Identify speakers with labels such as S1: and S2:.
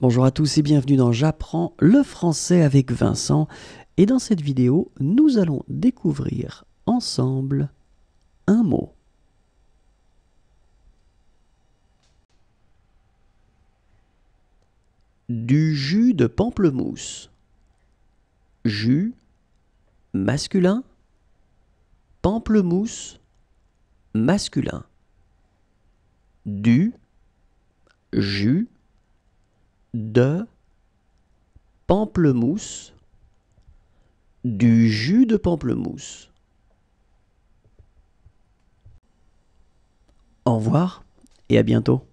S1: Bonjour à tous et bienvenue dans J'apprends le français avec Vincent. Et dans cette vidéo, nous allons découvrir ensemble un mot.
S2: Du jus de pamplemousse. Jus masculin. Pamplemousse masculin. Du jus de pamplemousse, du jus de pamplemousse. Au revoir et à bientôt.